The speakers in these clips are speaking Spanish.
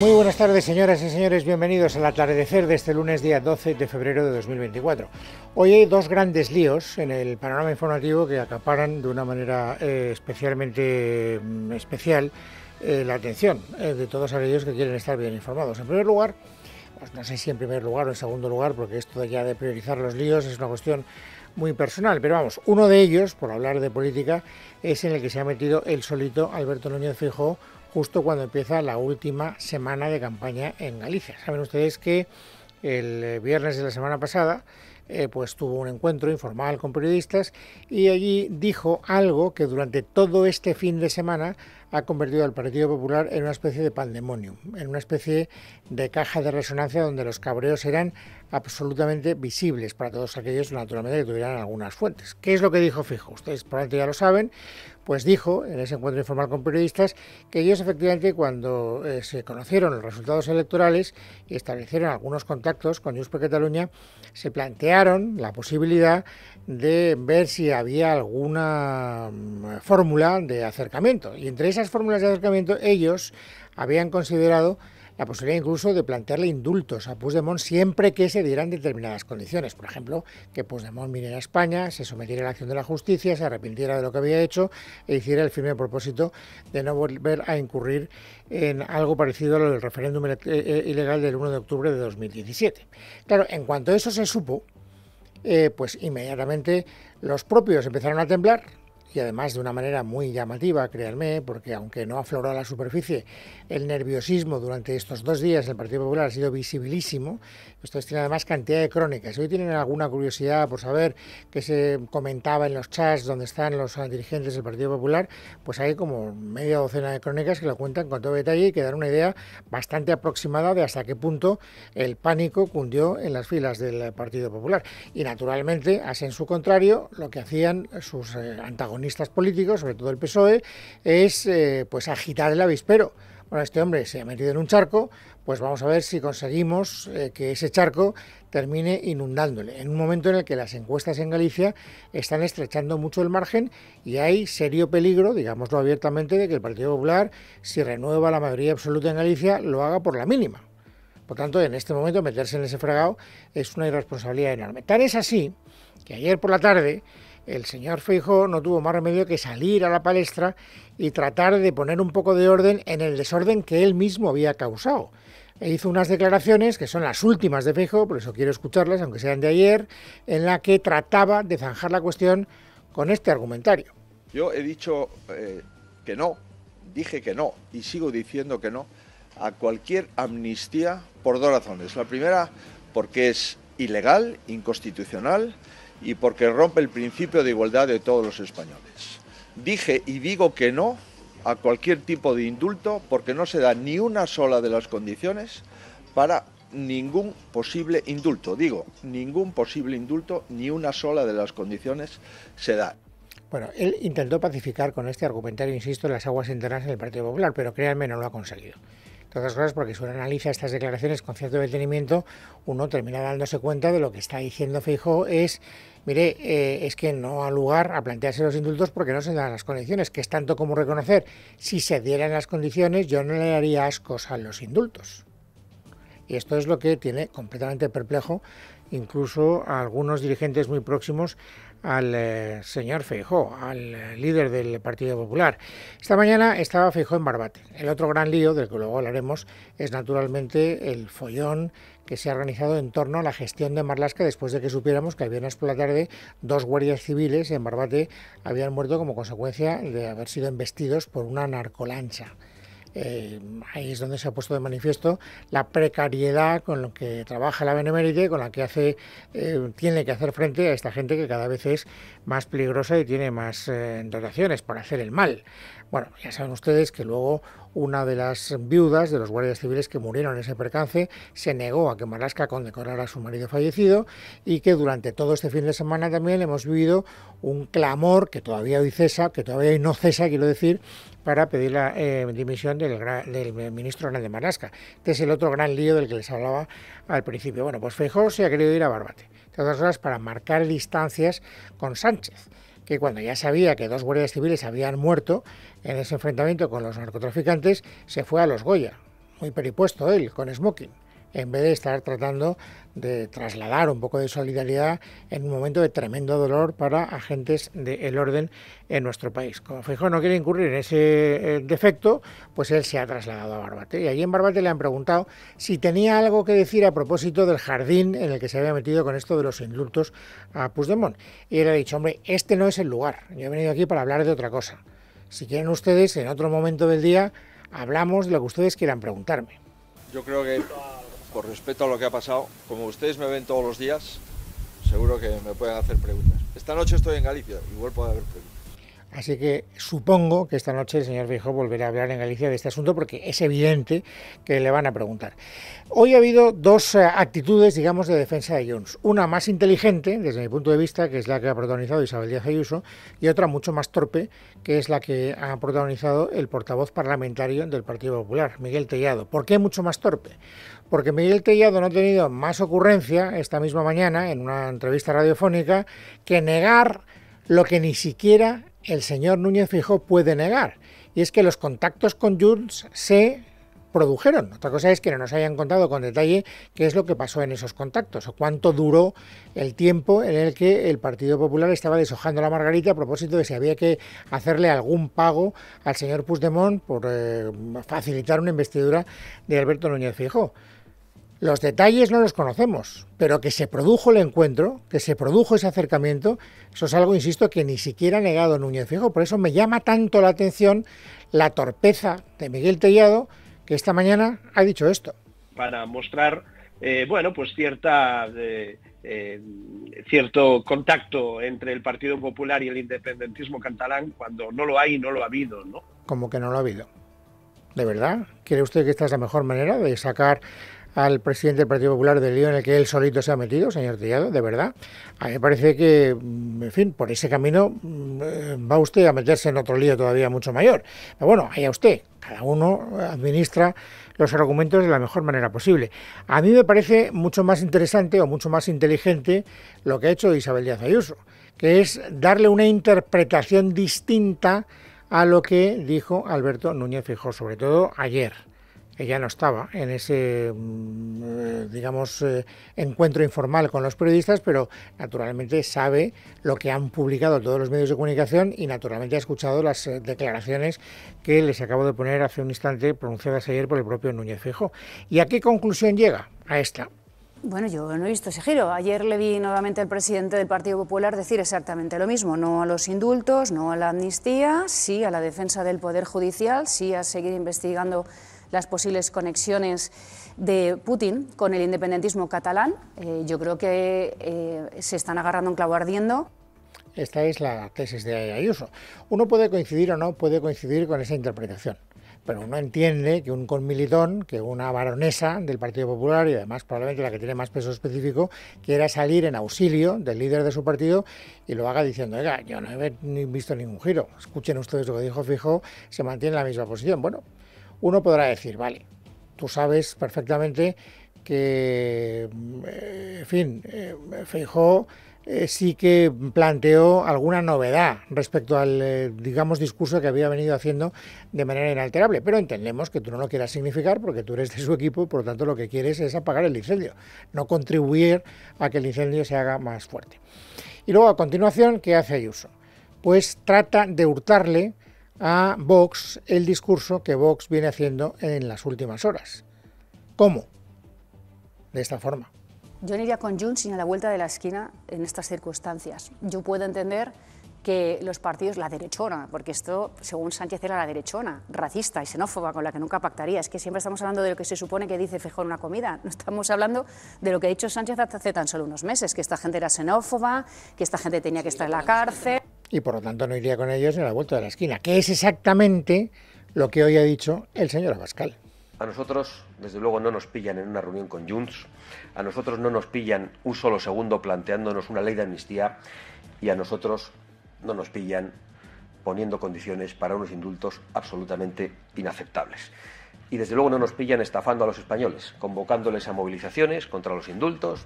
Muy buenas tardes, señoras y señores. Bienvenidos al atardecer de este lunes, día 12 de febrero de 2024. Hoy hay dos grandes líos en el panorama informativo que acaparan de una manera eh, especialmente mm, especial eh, la atención eh, de todos aquellos que quieren estar bien informados. En primer lugar, pues no sé si en primer lugar o en segundo lugar, porque esto ya de priorizar los líos es una cuestión muy personal, pero vamos, uno de ellos, por hablar de política, es en el que se ha metido el solito Alberto Núñez Feijóo justo cuando empieza la última semana de campaña en Galicia. Saben ustedes que el eh, viernes de la semana pasada eh, pues tuvo un encuentro informal con periodistas y allí dijo algo que durante todo este fin de semana ha convertido al Partido Popular en una especie de pandemonium, en una especie de caja de resonancia donde los cabreos eran absolutamente visibles para todos aquellos, naturalmente, que tuvieran algunas fuentes. ¿Qué es lo que dijo Fijo? Ustedes probablemente ya lo saben, pues dijo en ese encuentro informal con periodistas que ellos efectivamente cuando eh, se conocieron los resultados electorales y establecieron algunos contactos con News Cataluña, se plantearon la posibilidad de ver si había alguna mm, fórmula de acercamiento. Y entre esas fórmulas de acercamiento ellos habían considerado la posibilidad incluso de plantearle indultos a Puigdemont siempre que se dieran determinadas condiciones. Por ejemplo, que Puigdemont viniera a España, se sometiera a la acción de la justicia, se arrepintiera de lo que había hecho e hiciera el firme propósito de no volver a incurrir en algo parecido a lo del referéndum eh, eh, ilegal del 1 de octubre de 2017. Claro, en cuanto a eso se supo, eh, pues inmediatamente los propios empezaron a temblar, y además de una manera muy llamativa, créanme, porque aunque no afloró a la superficie, el nerviosismo durante estos dos días del Partido Popular ha sido visibilísimo esto pues tiene además cantidad de crónicas. Hoy tienen alguna curiosidad por saber qué se comentaba en los chats donde están los dirigentes del Partido Popular, pues hay como media docena de crónicas que lo cuentan con todo detalle y que dan una idea bastante aproximada de hasta qué punto el pánico cundió en las filas del Partido Popular. Y naturalmente, hacen su contrario, lo que hacían sus eh, antagonistas políticos, sobre todo el PSOE, es eh, pues agitar el avispero bueno, este hombre se ha metido en un charco, pues vamos a ver si conseguimos eh, que ese charco termine inundándole. En un momento en el que las encuestas en Galicia están estrechando mucho el margen y hay serio peligro, digámoslo abiertamente, de que el Partido Popular, si renueva la mayoría absoluta en Galicia, lo haga por la mínima. Por tanto, en este momento meterse en ese fregado es una irresponsabilidad enorme. Tan es así que ayer por la tarde el señor Feijo no tuvo más remedio que salir a la palestra y tratar de poner un poco de orden en el desorden que él mismo había causado. E hizo unas declaraciones, que son las últimas de Feijo, por eso quiero escucharlas, aunque sean de ayer, en la que trataba de zanjar la cuestión con este argumentario. Yo he dicho eh, que no, dije que no y sigo diciendo que no a cualquier amnistía por dos razones. La primera, porque es ilegal, inconstitucional y porque rompe el principio de igualdad de todos los españoles. Dije y digo que no a cualquier tipo de indulto porque no se da ni una sola de las condiciones para ningún posible indulto. Digo, ningún posible indulto, ni una sola de las condiciones se da. Bueno, él intentó pacificar con este argumentario, insisto, las aguas internas del Partido Popular, pero créanme, no lo ha conseguido. Todas todas cosas, porque si uno analiza estas declaraciones con cierto detenimiento, uno termina dándose cuenta de lo que está diciendo Fijo es, mire, eh, es que no ha lugar a plantearse los indultos porque no se dan las condiciones, que es tanto como reconocer, si se dieran las condiciones, yo no le daría ascos a los indultos. Y esto es lo que tiene completamente perplejo incluso a algunos dirigentes muy próximos al eh, señor Feijó, al eh, líder del Partido Popular. Esta mañana estaba Feijó en Barbate. El otro gran lío, del que luego hablaremos, es naturalmente el follón que se ha organizado en torno a la gestión de Marlasca después de que supiéramos que el viernes por la tarde dos guardias civiles en Barbate habían muerto como consecuencia de haber sido embestidos por una narcolancha. Eh, ahí es donde se ha puesto de manifiesto la precariedad con la que trabaja la Benemérite, con la que eh, tiene que hacer frente a esta gente que cada vez es más peligrosa y tiene más eh, dotaciones para hacer el mal. Bueno, ya saben ustedes que luego una de las viudas de los guardias civiles que murieron en ese percance se negó a que Marasca condecorara a su marido fallecido y que durante todo este fin de semana también hemos vivido un clamor que todavía hoy cesa, que todavía hoy no cesa, quiero decir, para pedir la eh, dimisión del, ministro de Marasca. Este es el otro gran lío del que les hablaba al principio. Bueno, pues Feijóo se ha querido ir a Barbate, todas horas para marcar distancias con Sánchez que cuando ya sabía que dos guardias civiles habían muerto en ese enfrentamiento con los narcotraficantes, se fue a los Goya, muy peripuesto él, con smoking en vez de estar tratando de trasladar un poco de solidaridad en un momento de tremendo dolor para agentes del orden en nuestro país. Como Fijo no quiere incurrir en ese eh, defecto, pues él se ha trasladado a Barbate. Y allí en Barbate le han preguntado si tenía algo que decir a propósito del jardín en el que se había metido con esto de los indultos a Puigdemont. Y él ha dicho, hombre, este no es el lugar. Yo he venido aquí para hablar de otra cosa. Si quieren ustedes, en otro momento del día, hablamos de lo que ustedes quieran preguntarme. Yo creo que por respecto a lo que ha pasado, como ustedes me ven todos los días, seguro que me pueden hacer preguntas. Esta noche estoy en Galicia, igual puede haber preguntas. Así que supongo que esta noche el señor Viejo volverá a hablar en Galicia de este asunto porque es evidente que le van a preguntar. Hoy ha habido dos eh, actitudes, digamos, de defensa de Jones. Una más inteligente, desde mi punto de vista, que es la que ha protagonizado Isabel Díaz Ayuso, y otra mucho más torpe, que es la que ha protagonizado el portavoz parlamentario del Partido Popular, Miguel Tellado. ¿Por qué mucho más torpe? porque Miguel Tellado no ha tenido más ocurrencia esta misma mañana en una entrevista radiofónica que negar lo que ni siquiera el señor Núñez Fijó puede negar, y es que los contactos con Junts se produjeron. Otra cosa es que no nos hayan contado con detalle qué es lo que pasó en esos contactos o cuánto duró el tiempo en el que el Partido Popular estaba deshojando la margarita a propósito de si había que hacerle algún pago al señor Puigdemont por eh, facilitar una investidura de Alberto Núñez Fijó. Los detalles no los conocemos, pero que se produjo el encuentro, que se produjo ese acercamiento, eso es algo, insisto, que ni siquiera ha negado Núñez Fijo. Por eso me llama tanto la atención la torpeza de Miguel Tellado, que esta mañana ha dicho esto. Para mostrar, eh, bueno, pues cierta, eh, eh, cierto contacto entre el Partido Popular y el independentismo catalán, cuando no lo hay y no lo ha habido, ¿no? Como que no lo ha habido. ¿De verdad? ¿Cree usted que esta es la mejor manera de sacar al presidente del Partido Popular del lío en el que él solito se ha metido, señor Tellado, de verdad. A mí me parece que, mm, en fin, por ese camino mm, eh, va usted a meterse en otro lío todavía mucho mayor. Pero bueno, ahí a usted, cada uno administra los argumentos de la mejor manera posible. A mí me parece mucho más interesante o mucho más inteligente lo que ha hecho Isabel Díaz Ayuso, que es darle una interpretación distinta a lo que dijo Alberto Núñez Fijó, sobre todo ayer ella no estaba en ese, mm, eh, digamos, eh, encuentro informal con los periodistas, pero naturalmente sabe lo que han publicado todos los medios de comunicación y naturalmente ha escuchado las eh, declaraciones que les acabo de poner hace un instante, pronunciadas ayer por el propio Núñez Fijo. ¿Y a qué conclusión llega? A esta. Bueno, yo no he visto ese giro. Ayer le vi nuevamente al presidente del Partido Popular decir exactamente lo mismo. No a los indultos, no a la amnistía, sí a la defensa del Poder Judicial, sí a seguir investigando las posibles conexiones de Putin con el independentismo catalán. Eh, yo creo que eh, se están agarrando un clavo ardiendo. Esta es la tesis de Ayuso. Uno puede coincidir o no puede coincidir con esa interpretación, pero uno entiende que un conmilitón, que una baronesa del Partido Popular y además probablemente la que tiene más peso específico, quiera salir en auxilio del líder de su partido y lo haga diciendo, oiga, yo no he visto ningún giro, escuchen ustedes lo que dijo Fijo, se mantiene en la misma posición. Bueno, uno podrá decir, vale, tú sabes perfectamente que, eh, en fin, eh, Feijó eh, sí que planteó alguna novedad respecto al, digamos, discurso que había venido haciendo de manera inalterable. Pero entendemos que tú no lo quieras significar porque tú eres de su equipo y por lo tanto lo que quieres es apagar el incendio, no contribuir a que el incendio se haga más fuerte. Y luego, a continuación, ¿qué hace Ayuso? Pues trata de hurtarle a Vox el discurso que Vox viene haciendo en las últimas horas. ¿Cómo? De esta forma. Yo no iría con Junts ni a la vuelta de la esquina en estas circunstancias. Yo puedo entender que los partidos, la derechona, porque esto, según Sánchez, era la derechona, racista y xenófoba, con la que nunca pactaría. Es que siempre estamos hablando de lo que se supone que dice Feijóo una comida. No estamos hablando de lo que ha dicho Sánchez hace tan solo unos meses, que esta gente era xenófoba, que esta gente tenía que estar en la cárcel y por lo tanto no iría con ellos ni la vuelta de la esquina, que es exactamente lo que hoy ha dicho el señor Abascal. A nosotros, desde luego, no nos pillan en una reunión con Junts, a nosotros no nos pillan un solo segundo planteándonos una ley de amnistía y a nosotros no nos pillan poniendo condiciones para unos indultos absolutamente inaceptables. Y desde luego no nos pillan estafando a los españoles, convocándoles a movilizaciones contra los indultos,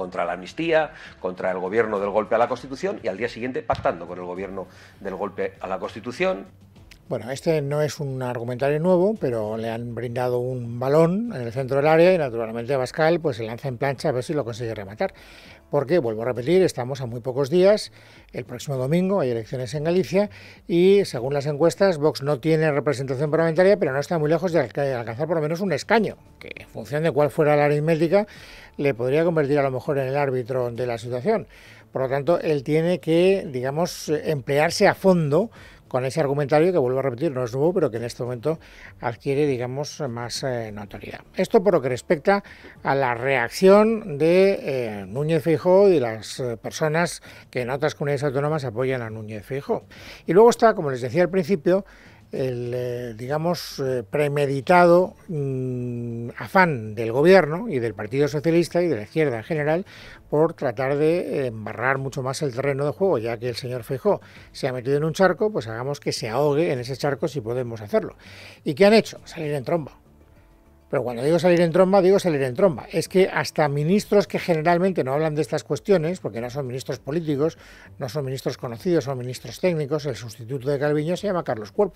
contra la amnistía, contra el gobierno del golpe a la Constitución y al día siguiente pactando con el gobierno del golpe a la Constitución. Bueno, este no es un argumentario nuevo, pero le han brindado un balón en el centro del área y naturalmente Bascal pues se lanza en plancha a ver si lo consigue rematar porque, vuelvo a repetir, estamos a muy pocos días, el próximo domingo hay elecciones en Galicia y, según las encuestas, Vox no tiene representación parlamentaria, pero no está muy lejos de alcanzar por lo menos un escaño, que en función de cuál fuera la aritmética, le podría convertir a lo mejor en el árbitro de la situación. Por lo tanto, él tiene que, digamos, emplearse a fondo con ese argumentario que vuelvo a repetir, no es nuevo, pero que en este momento adquiere, digamos, más eh, notoriedad. Esto por lo que respecta a la reacción de eh, Núñez Fijo y las eh, personas que en otras comunidades autónomas apoyan a Núñez Fijo. Y luego está, como les decía al principio, el, eh, digamos, eh, premeditado mm, afán del gobierno y del Partido Socialista y de la izquierda en general por tratar de embarrar mucho más el terreno de juego, ya que el señor Feijó se ha metido en un charco, pues hagamos que se ahogue en ese charco si podemos hacerlo. ¿Y qué han hecho? Salir en tromba. Pero cuando digo salir en tromba, digo salir en tromba. Es que hasta ministros que generalmente no hablan de estas cuestiones, porque no son ministros políticos, no son ministros conocidos, son ministros técnicos, el sustituto de Calviño se llama Carlos Cuerpo.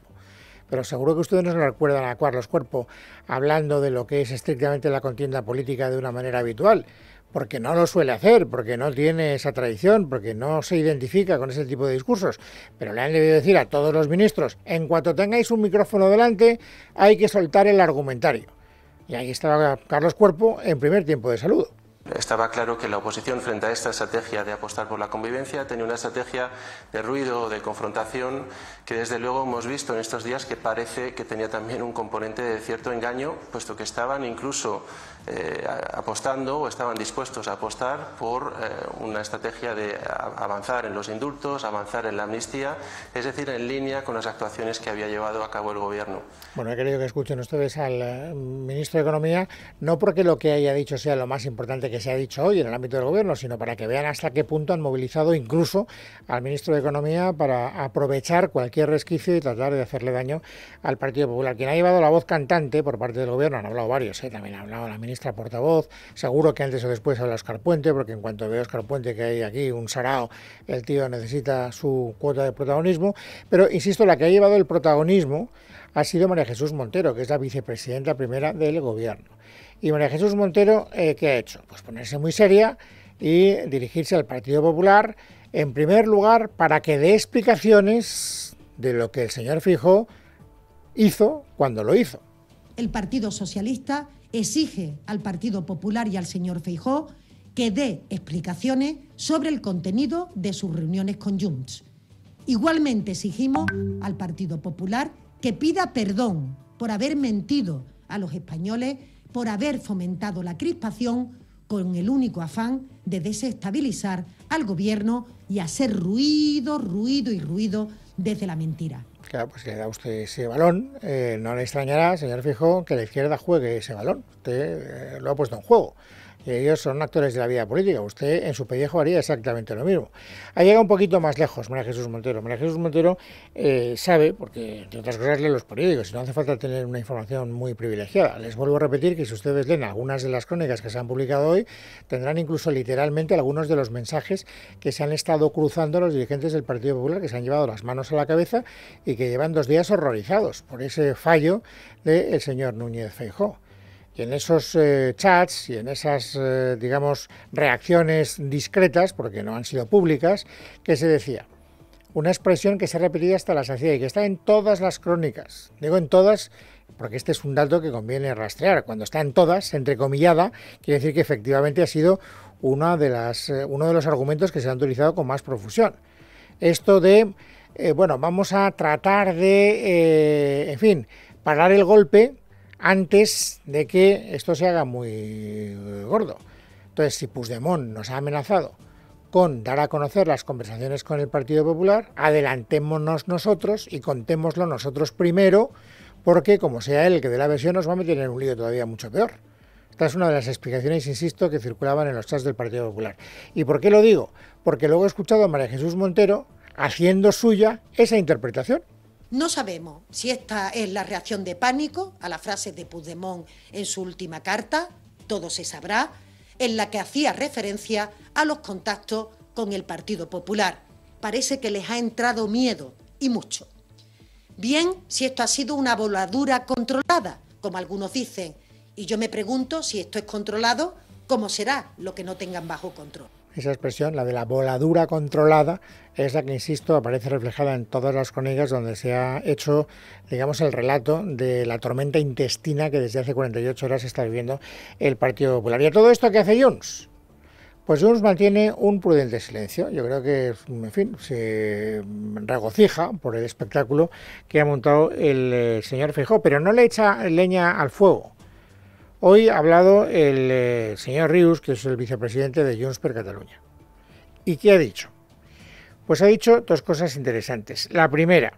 Pero seguro que ustedes no recuerdan a Carlos Cuerpo hablando de lo que es estrictamente la contienda política de una manera habitual, porque no lo suele hacer, porque no tiene esa tradición, porque no se identifica con ese tipo de discursos. Pero le han debido decir a todos los ministros, en cuanto tengáis un micrófono delante, hay que soltar el argumentario y ahí estaba Carlos Cuerpo en primer tiempo de saludo. Estaba claro que la oposición frente a esta estrategia de apostar por la convivencia tenía una estrategia de ruido, de confrontación, que desde luego hemos visto en estos días que parece que tenía también un componente de cierto engaño, puesto que estaban incluso eh, apostando o estaban dispuestos a apostar por eh, una estrategia de avanzar en los indultos, avanzar en la amnistía, es decir, en línea con las actuaciones que había llevado a cabo el Gobierno. Bueno, he querido que escuchen ustedes al eh, ministro de Economía, no porque lo que haya dicho sea lo más importante que se ha dicho hoy en el ámbito del gobierno, sino para que vean hasta qué punto han movilizado incluso al ministro de Economía para aprovechar cualquier resquicio y tratar de hacerle daño al Partido Popular. Quien ha llevado la voz cantante por parte del gobierno, han hablado varios, ¿eh? también ha hablado la ministra portavoz, seguro que antes o después habla Oscar Puente, porque en cuanto veo a Oscar Puente que hay aquí un sarao, el tío necesita su cuota de protagonismo, pero insisto, la que ha llevado el protagonismo ha sido María Jesús Montero, que es la vicepresidenta primera del gobierno. Y María Jesús Montero, eh, ¿qué ha hecho? Pues ponerse muy seria y dirigirse al Partido Popular, en primer lugar, para que dé explicaciones de lo que el señor Fijo hizo cuando lo hizo. El Partido Socialista exige al Partido Popular y al señor Feijó que dé explicaciones sobre el contenido de sus reuniones con Junts. Igualmente exigimos al Partido Popular que pida perdón por haber mentido a los españoles por haber fomentado la crispación con el único afán de desestabilizar al gobierno y hacer ruido, ruido y ruido desde la mentira. Claro, pues le da usted ese balón, eh, no le extrañará, señor Fijo, que la izquierda juegue ese balón. Usted eh, lo ha puesto en juego ellos son actores de la vida política. Usted en su pellejo haría exactamente lo mismo. Ha llegado un poquito más lejos María Jesús Montero. María Jesús Montero eh, sabe, porque entre otras cosas lee los periódicos, y no hace falta tener una información muy privilegiada. Les vuelvo a repetir que si ustedes leen algunas de las crónicas que se han publicado hoy, tendrán incluso literalmente algunos de los mensajes que se han estado cruzando los dirigentes del Partido Popular, que se han llevado las manos a la cabeza y que llevan dos días horrorizados por ese fallo del señor Núñez Feijóo. Y en esos eh, chats y en esas, eh, digamos, reacciones discretas, porque no han sido públicas, ¿qué se decía una expresión que se ha repetido hasta la saciedad y que está en todas las crónicas. Digo en todas porque este es un dato que conviene rastrear. Cuando está en todas, entrecomillada, quiere decir que efectivamente ha sido una de las, eh, uno de los argumentos que se han utilizado con más profusión. Esto de, bueno, vamos a tratar de, en fin, parar el golpe antes de que esto se haga muy eh, gordo. Entonces, si Puigdemont nos ha amenazado con dar a conocer las conversaciones con el Partido Popular, adelantémonos nosotros y contémoslo nosotros primero, porque como sea él el que dé la versión, nos va a meter en un lío todavía mucho peor. Esta es una de las explicaciones, insisto, que circulaban en los chats del Partido Popular. ¿Y por qué lo digo? Porque luego he escuchado a María Jesús Montero haciendo suya esa interpretación. No sabemos si esta es la reacción de pánico a la frase de Puigdemont en su última carta, todo se sabrá, en la que hacía referencia a los contactos con el Partido Popular. Parece que les ha entrado miedo, y mucho. Bien, si esto ha sido una voladura controlada, como algunos dicen, y yo me pregunto si esto es controlado, ¿cómo será lo que no tengan bajo control? Esa expresión, la de la voladura controlada, es la que, insisto, aparece reflejada en todas las crónicas donde se ha hecho, digamos, el relato de la tormenta intestina que desde hace 48 horas está viviendo el Partido Popular. ¿Y a todo esto qué hace Jones? Pues Jones mantiene un prudente silencio. Yo creo que, en fin, se regocija por el espectáculo que ha montado el eh, señor Feijó, pero no le echa leña al fuego. Hoy ha hablado el eh, señor Rius, que es el vicepresidente de Junts per Cataluña. ¿Y qué ha dicho? Pues ha dicho dos cosas interesantes. La primera,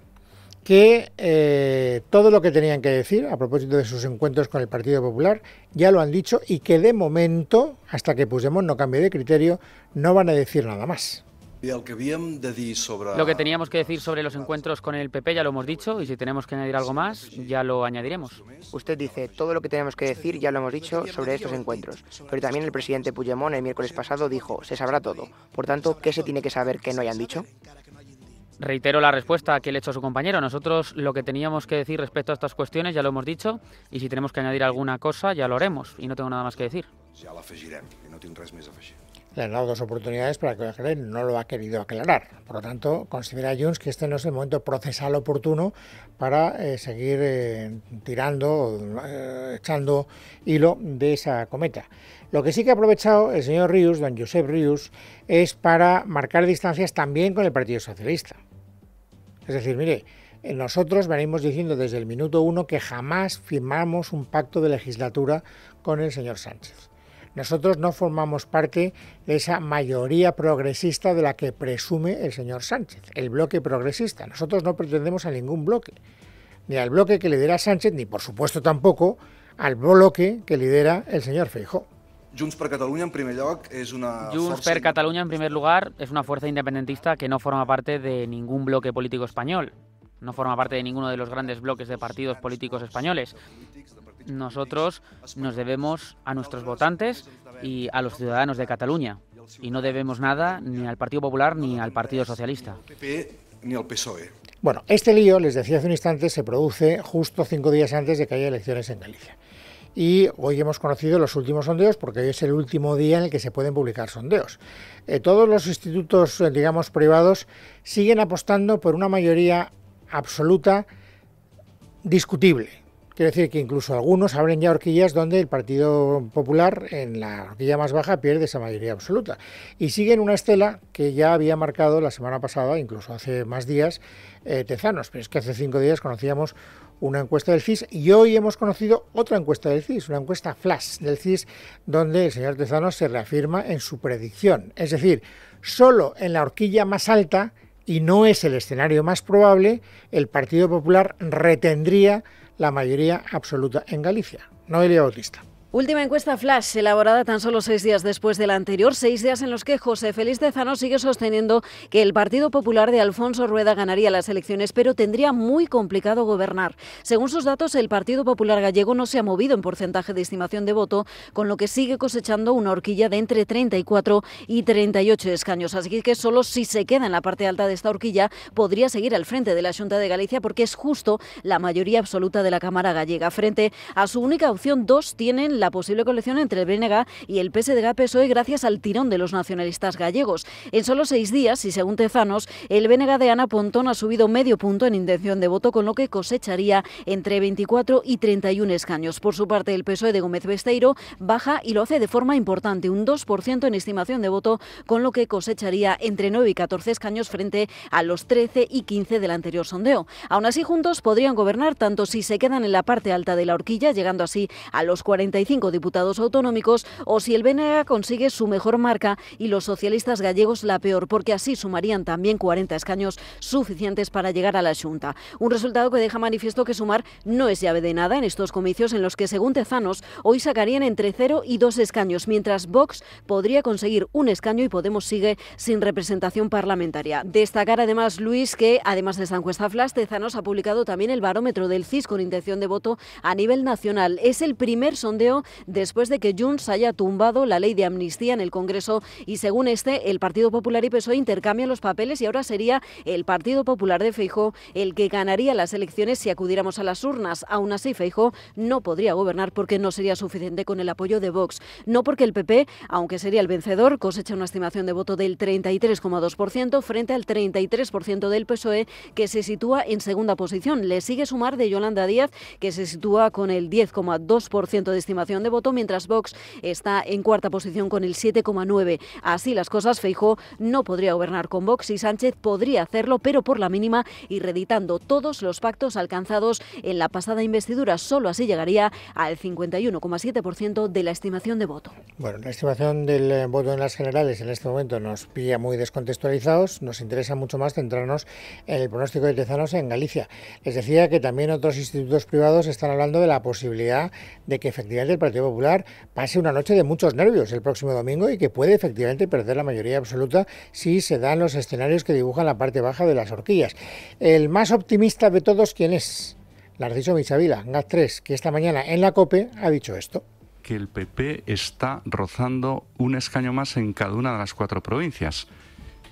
que eh, todo lo que tenían que decir a propósito de sus encuentros con el Partido Popular ya lo han dicho y que de momento, hasta que Puigdemont no cambie de criterio, no van a decir nada más. Lo que teníamos que decir sobre los encuentros con el PP ya lo hemos dicho y si tenemos que añadir algo más ya lo añadiremos. Usted dice, todo lo que tenemos que decir ya lo hemos dicho sobre estos encuentros, pero también el presidente Puigdemont el miércoles pasado dijo, se sabrá todo. Por tanto, ¿qué se tiene que saber que no hayan dicho? Reitero la respuesta que le he hecho a su compañero. Nosotros lo que teníamos que decir respecto a estas cuestiones ya lo hemos dicho y si tenemos que añadir alguna cosa ya lo haremos y no tengo nada más que decir. Le han dado dos oportunidades para que lo e no lo ha querido aclarar. Por lo tanto, considera Junts que este no es el momento procesal oportuno para eh, seguir eh, tirando, eh, echando hilo de esa cometa. Lo que sí que ha aprovechado el señor Rius, don Josep Rius, es para marcar distancias también con el Partido Socialista. Es decir, mire, nosotros venimos diciendo desde el minuto uno que jamás firmamos un pacto de legislatura con el señor Sánchez. Nosotros no formamos parte de esa mayoría progresista de la que presume el señor Sánchez, el bloque progresista. Nosotros no pretendemos a ningún bloque, ni al bloque que lidera Sánchez, ni por supuesto tampoco al bloque que lidera el señor Feijó. Junts per Catalunya, en primer lugar una Junts per Catalunya, en primer lugar, es una fuerza independentista que no forma parte de ningún bloque político español. No forma parte de ninguno de los grandes bloques de partidos políticos españoles nosotros nos debemos a nuestros votantes y a los ciudadanos de Cataluña. Y no debemos nada ni al Partido Popular ni al Partido Socialista. E. Bueno, este lío, les decía hace un instante, se produce justo cinco días antes de que haya elecciones en Galicia. Y hoy hemos conocido los últimos sondeos porque hoy es el último día en el que se pueden publicar sondeos. Eh, todos los institutos, eh, digamos, privados siguen apostando por una mayoría absoluta discutible, Quiero decir que incluso algunos abren ya horquillas donde el Partido Popular en la horquilla más baja pierde esa mayoría absoluta. Y siguen una estela que ya había marcado la semana pasada, incluso hace más días, eh, Tezanos. Pero es que hace cinco días conocíamos una encuesta del CIS y hoy hemos conocido otra encuesta del CIS, una encuesta flash del CIS, donde el señor Tezanos se reafirma en su predicción. Es decir, solo en la horquilla más alta, y no es el escenario más probable, el Partido Popular retendría la mayoría absoluta en Galicia. no Noelia Bautista. Última encuesta flash elaborada tan solo seis días después de la anterior, seis días en los que José Félix de Zano sigue sosteniendo que el Partido Popular de Alfonso Rueda ganaría las elecciones, pero tendría muy complicado gobernar. Según sus datos, el Partido Popular gallego no se ha movido en porcentaje de estimación de voto, con lo que sigue cosechando una horquilla de entre 34 y 38 escaños. Así que solo si se queda en la parte alta de esta horquilla podría seguir al frente de la Junta de Galicia, porque es justo la mayoría absoluta de la Cámara gallega. Frente a su única opción, dos tienen la posible colección entre el BNG y el PSDG-PSOE gracias al tirón de los nacionalistas gallegos. En solo seis días, y según Tezanos, el BNG de Ana Pontón ha subido medio punto en intención de voto, con lo que cosecharía entre 24 y 31 escaños. Por su parte, el PSOE de Gómez Besteiro baja y lo hace de forma importante, un 2% en estimación de voto, con lo que cosecharía entre 9 y 14 escaños frente a los 13 y 15 del anterior sondeo. Aún así, juntos podrían gobernar tanto si se quedan en la parte alta de la horquilla, llegando así a los 45 cinco diputados autonómicos o si el BNA consigue su mejor marca y los socialistas gallegos la peor, porque así sumarían también 40 escaños suficientes para llegar a la Junta. Un resultado que deja manifiesto que sumar no es llave de nada en estos comicios en los que, según Tezanos, hoy sacarían entre 0 y dos escaños, mientras Vox podría conseguir un escaño y Podemos sigue sin representación parlamentaria. Destacar además, Luis, que además de San Flash, Tezanos ha publicado también el barómetro del CIS con intención de voto a nivel nacional. Es el primer sondeo después de que Junts haya tumbado la ley de amnistía en el Congreso y según este el Partido Popular y PSOE intercambian los papeles y ahora sería el Partido Popular de Feijó el que ganaría las elecciones si acudiéramos a las urnas. Aún así Feijó no podría gobernar porque no sería suficiente con el apoyo de Vox, no porque el PP, aunque sería el vencedor, cosecha una estimación de voto del 33,2% frente al 33% del PSOE que se sitúa en segunda posición. Le sigue sumar de Yolanda Díaz que se sitúa con el 10,2% de estimación de voto, mientras Vox está en cuarta posición con el 7,9. Así las cosas, Feijó no podría gobernar con Vox y Sánchez podría hacerlo, pero por la mínima irreditando todos los pactos alcanzados en la pasada investidura. Solo así llegaría al 51,7% de la estimación de voto. Bueno, la estimación del eh, voto en las generales en este momento nos pilla muy descontextualizados. Nos interesa mucho más centrarnos en el pronóstico de Tezanos en Galicia. Les decía que también otros institutos privados están hablando de la posibilidad de que efectivamente Partido Popular pase una noche de muchos nervios el próximo domingo y que puede efectivamente perder la mayoría absoluta si se dan los escenarios que dibujan la parte baja de las horquillas. El más optimista de todos, ¿quién es? Narciso Michavila, GAT3, que esta mañana en la COPE ha dicho esto que el PP está rozando un escaño más en cada una de las cuatro provincias.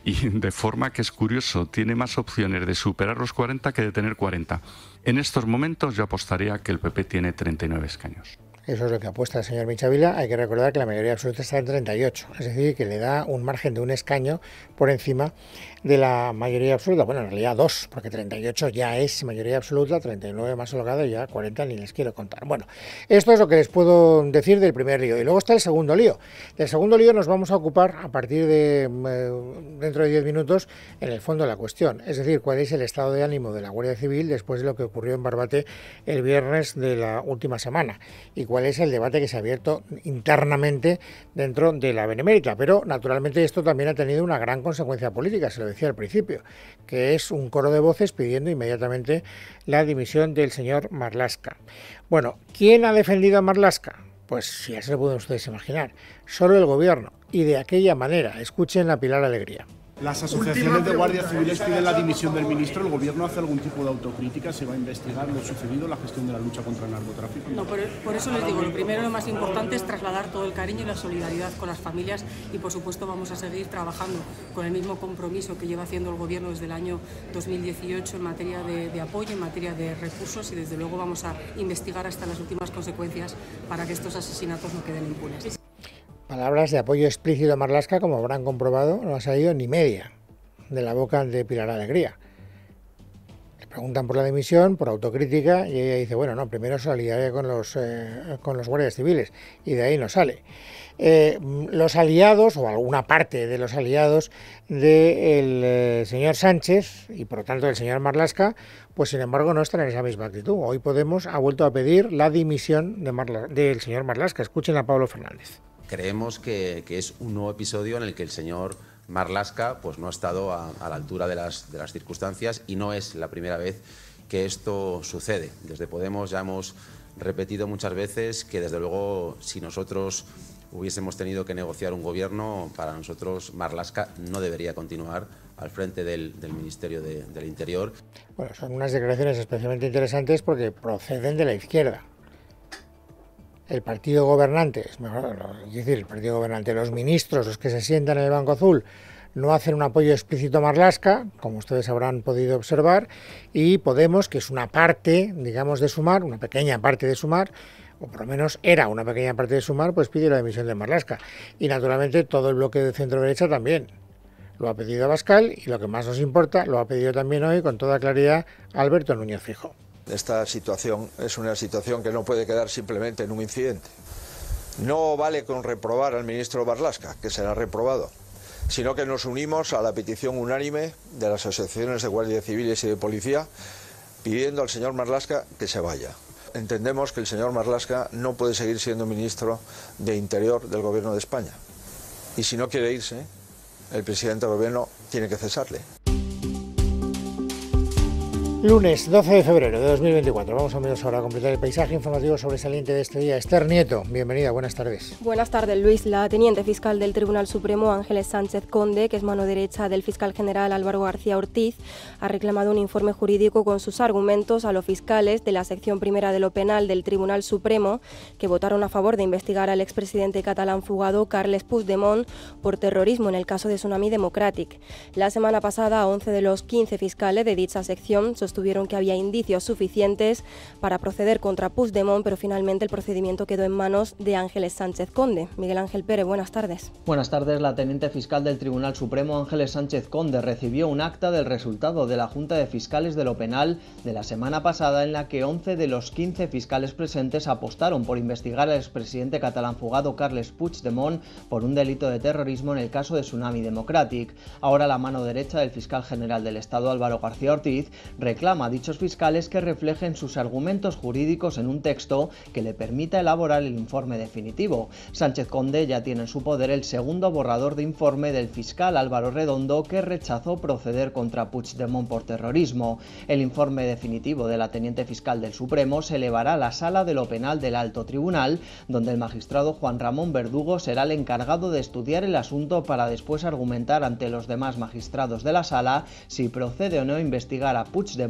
Y de forma que es curioso, tiene más opciones de superar los 40 que de tener 40. En estos momentos yo apostaría que el PP tiene 39 escaños. Eso es lo que apuesta el señor Michavila. Hay que recordar que la mayoría absoluta está en 38, es decir, que le da un margen de un escaño por encima de la mayoría absoluta. Bueno, en realidad dos, porque 38 ya es mayoría absoluta, 39 más holgado ya 40 ni les quiero contar. Bueno, esto es lo que les puedo decir del primer lío. Y luego está el segundo lío. Del segundo lío nos vamos a ocupar a partir de eh, dentro de 10 minutos en el fondo de la cuestión, es decir, cuál es el estado de ánimo de la Guardia Civil después de lo que ocurrió en Barbate el viernes de la última semana y cuál es el debate que se ha abierto internamente dentro de la Benemérica. Pero, naturalmente, esto también ha tenido una gran consecuencia política, se lo decía al principio, que es un coro de voces pidiendo inmediatamente la dimisión del señor Marlasca. Bueno, ¿quién ha defendido a Marlasca? Pues ya se lo pueden ustedes imaginar, solo el gobierno. Y de aquella manera, escuchen la Pilar Alegría. Las asociaciones de guardias civiles piden la dimisión del ministro. ¿El gobierno hace algún tipo de autocrítica? ¿Se va a investigar lo sucedido, la gestión de la lucha contra el narcotráfico? por, eso les digo, lo primero y lo más importante es trasladar todo el cariño y la solidaridad con las familias y, por supuesto, vamos a seguir trabajando con el mismo compromiso que lleva haciendo el gobierno desde el año 2018 en materia de, de apoyo, en materia de recursos y, desde luego, vamos a investigar hasta las últimas consecuencias para que estos asesinatos no queden impunes palabras de apoyo explícito a Marlaska, como habrán comprobado, no ha salido ni media de la boca de Pilar Alegría. Le preguntan por la dimisión, por autocrítica, y ella dice, bueno, no, primero se con los, eh, con los guardias civiles, y de ahí no sale. Eh, los aliados, o alguna parte de los aliados del eh, señor Sánchez, y por lo tanto del señor Marlasca, pues sin embargo no están en esa misma actitud. Hoy Podemos ha vuelto a pedir la dimisión del señor Marlasca. Escuchen a Pablo Fernández creemos que, es un nuevo episodio en el que el señor Marlaska pues, no ha estado a, la altura de las, circunstancias y no es la primera vez que esto sucede. Desde Podemos ya hemos repetido muchas veces que desde luego si nosotros hubiésemos tenido que negociar un gobierno, para nosotros Marlaska no debería continuar al frente del, Ministerio del Interior. Bueno, son unas declaraciones especialmente interesantes porque proceden de la izquierda el partido gobernante, es mejor, decir, el partido gobernante, los ministros, los que se sientan en el Banco Azul, no hacen un apoyo explícito a Marlasca, como ustedes habrán podido observar, y Podemos, que es una parte, digamos, de Sumar, una pequeña parte de Sumar, o por lo menos era una pequeña parte de Sumar, pues pide la dimisión de Marlaska. Y naturalmente todo el bloque de centro-derecha también. Lo ha pedido Bascal, y lo que más nos importa, lo ha pedido también hoy con toda claridad Alberto Núñez Fijo. Esta situación es una situación que no puede quedar simplemente en un incidente. No vale con reprobar al ministro Barlasca, que será reprobado, sino que nos unimos a la petición unánime de las asociaciones de guardias civiles y de policía pidiendo al señor Marlasca que se vaya. Entendemos que el señor Marlasca no puede seguir siendo ministro de Interior del Gobierno de España. Y si no quiere irse, el presidente del Gobierno tiene que cesarle. Lunes 12 de febrero de 2024. Vamos a menos ahora a completar el paisaje informativo sobresaliente de este día. Esther Nieto, bienvenida, buenas tardes. Buenas tardes, Luis. La teniente fiscal del Tribunal Supremo, Ángeles Sánchez Conde, que es mano derecha del fiscal general Álvaro García Ortiz, ha reclamado un informe jurídico con sus argumentos a los fiscales de la sección primera de lo penal del Tribunal Supremo, que votaron a favor de investigar al expresidente catalán fugado Carles Puigdemont por terrorismo en el caso de Tsunami Democratic. La semana pasada, 11 de los 15 fiscales de dicha sección tuvieron que había indicios suficientes para proceder contra Puigdemont, pero finalmente el procedimiento quedó en manos de Ángeles Sánchez Conde. Miguel Ángel Pérez, buenas tardes. Buenas tardes. La teniente fiscal del Tribunal Supremo, Ángeles Sánchez Conde, recibió un acta del resultado de la Junta de Fiscales de lo Penal de la semana pasada en la que 11 de los 15 fiscales presentes apostaron por investigar al expresidente catalán fugado Carles Puigdemont por un delito de terrorismo en el caso de Tsunami Democratic. Ahora la mano derecha del fiscal general del Estado Álvaro García Ortiz reclama a dichos fiscales que reflejen sus argumentos jurídicos en un texto que le permita elaborar el informe definitivo. Sánchez Conde ya tiene en su poder el segundo borrador de informe del fiscal Álvaro Redondo que rechazó proceder contra Puigdemont por terrorismo. El informe definitivo de la teniente fiscal del Supremo se elevará a la sala de lo penal del Alto Tribunal, donde el magistrado Juan Ramón Verdugo será el encargado de estudiar el asunto para después argumentar ante los demás magistrados de la sala si procede o no investigar a Puigdemont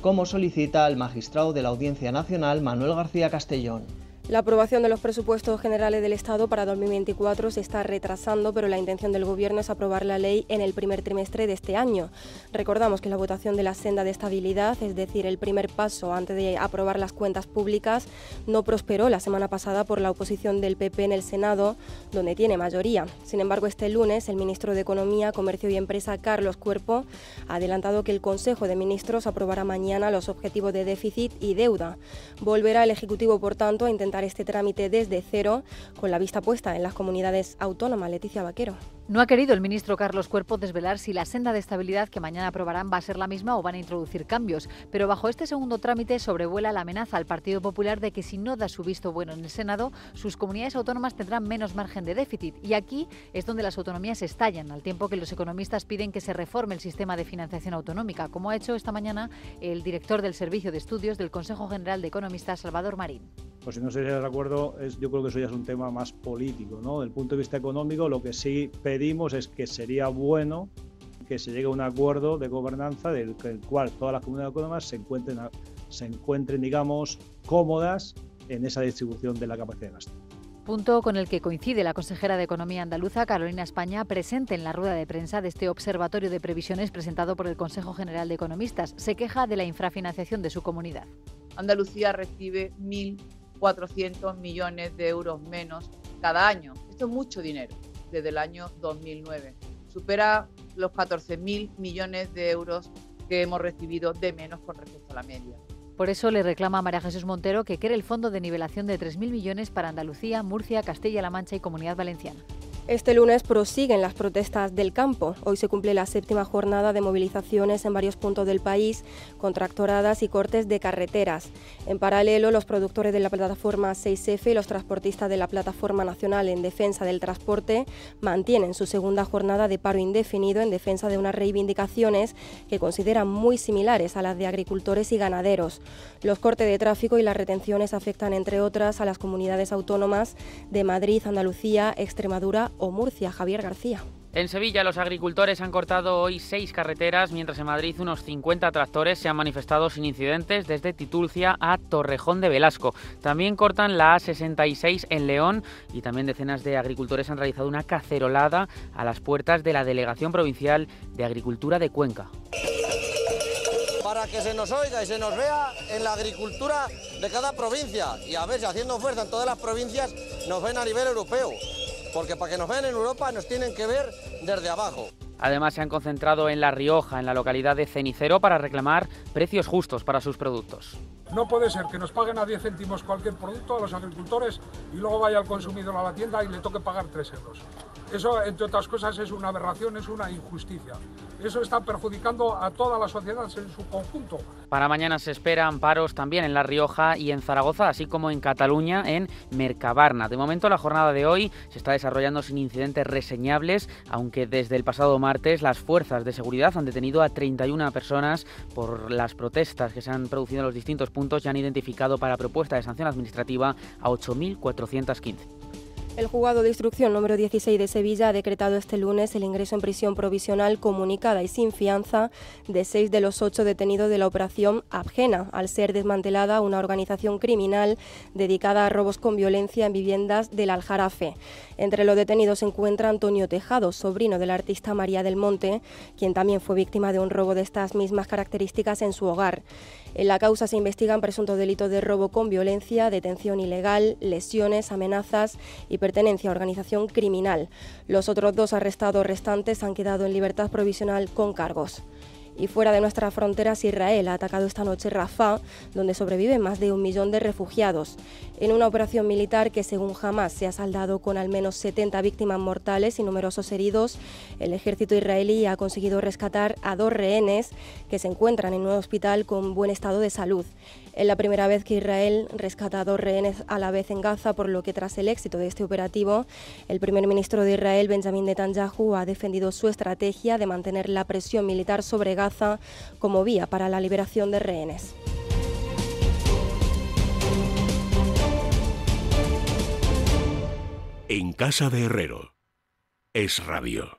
como solicita el magistrado de la Audiencia Nacional Manuel García Castellón. La aprobación de los presupuestos generales del Estado para 2024 se está retrasando, pero la intención del Gobierno es aprobar la ley en el primer trimestre de este año. Recordamos que la votación de la senda de estabilidad, es decir, el primer paso antes de aprobar las cuentas públicas, no prosperó la semana pasada por la oposición del PP en el Senado, donde tiene mayoría. Sin embargo, este lunes el ministro de Economía, Comercio y Empresa, Carlos Cuerpo, ha adelantado que el Consejo de Ministros aprobará mañana los objetivos de déficit y deuda. Volverá el Ejecutivo, por tanto, a intentar este trámite desde cero con la vista puesta en las comunidades autónomas. Leticia Vaquero. No ha querido el ministro Carlos Cuerpo desvelar si la senda de estabilidad que mañana aprobarán va a ser la misma o van a introducir cambios, pero bajo este segundo trámite sobrevuela la amenaza al Partido Popular de que si no da su visto bueno en el Senado, sus comunidades autónomas tendrán menos margen de déficit. Y aquí es donde las autonomías estallan, al tiempo que los economistas piden que se reforme el sistema de financiación autonómica, como ha hecho esta mañana el director del Servicio de Estudios del Consejo General de Economistas, Salvador Marín. Pues si no se acuerdo, es, yo creo que eso ya es un tema más político, ¿no? Del punto de vista económico, lo que sí pedimos es que sería bueno que se llegue a un acuerdo de gobernanza del cual todas las comunidades autónomas se encuentren, se encuentren digamos, cómodas en esa distribución de la capacidad de gasto. Punto con el que coincide la consejera de Economía andaluza Carolina España presente en la rueda de prensa de este observatorio de previsiones presentado por el Consejo General de Economistas. Se queja de la infrafinanciación de su comunidad. Andalucía recibe 1.400 millones de euros menos cada año. Esto es mucho dinero desde el año 2009. Supera los 14.000 millones de euros que hemos recibido de menos con respecto a la media. Por eso le reclama a María Jesús Montero que cree el fondo de nivelación de 3.000 millones para Andalucía, Murcia, Castilla-La Mancha y Comunidad Valenciana. Este lunes prosiguen las protestas del campo. Hoy se cumple la séptima jornada de movilizaciones en varios puntos del país contractoradas y cortes de carreteras. En paralelo, los productores de la plataforma 6F y los transportistas de la plataforma nacional en defensa del transporte mantienen su segunda jornada de paro indefinido en defensa de unas reivindicaciones que consideran muy similares a las de agricultores y ganaderos. Los cortes de tráfico y las retenciones afectan, entre otras, a las comunidades autónomas de Madrid, Andalucía, Extremadura o Murcia. Javier García. En Sevilla los agricultores han cortado hoy seis carreteras, mientras en Madrid unos 50 tractores se han manifestado sin incidentes desde Titulcia a Torrejón de Velasco. También cortan la A66 en León y también decenas de agricultores han realizado una cacerolada a las puertas de la Delegación Provincial de Agricultura de Cuenca para que se nos oiga y se nos vea en la agricultura de cada provincia. Y a ver si haciendo fuerza en todas las provincias nos ven a nivel europeo porque para que nos vean en Europa nos tienen que ver desde abajo. Además se han concentrado en La Rioja, en la localidad de Cenicero, para reclamar precios justos para sus productos. No puede ser que nos paguen a 10 céntimos cualquier producto a los agricultores y luego vaya el consumidor a la tienda y le toque pagar 3 euros. Eso, entre otras cosas, es una aberración, es una injusticia. Eso está perjudicando a toda la sociedad en su conjunto. Para mañana se esperan paros también en La Rioja y en Zaragoza, así como en Cataluña, en Mercabarna. De momento, la jornada de hoy se está desarrollando sin incidentes reseñables, aunque desde el pasado martes las fuerzas de seguridad han detenido a 31 personas por las protestas que se han producido en los distintos puntos ya han identificado para propuesta de sanción administrativa a 8.415. El juzgado de instrucción número 16 de Sevilla ha decretado este lunes el ingreso en prisión provisional comunicada y sin fianza de seis de los ocho detenidos de la operación Abjena, al ser desmantelada una organización criminal dedicada a robos con violencia en viviendas del Aljarafe. Entre los detenidos se encuentra Antonio Tejado, sobrino del artista María del Monte, quien también fue víctima de un robo de estas mismas características en su hogar. En la causa se investigan presuntos delitos de robo con violencia, detención ilegal, lesiones, amenazas y pertenencia a organización criminal. Los otros dos arrestados restantes han quedado en libertad provisional con cargos. Y fuera de nuestras fronteras, Israel ha atacado esta noche Rafah, donde sobreviven más de un millón de refugiados, en una operación militar que, según Hamas, se ha saldado con al menos 70 víctimas mortales y numerosos heridos. El ejército israelí ha conseguido rescatar a dos rehenes que se encuentran en un hospital con buen estado de salud. Es la primera vez que Israel rescata a dos rehenes a la vez en Gaza, por lo que tras el éxito de este operativo, el primer ministro de Israel, Benjamin Netanyahu, ha defendido su estrategia de mantener la presión militar sobre Gaza como vía para la liberación de rehenes. En casa de Herrero, es radio.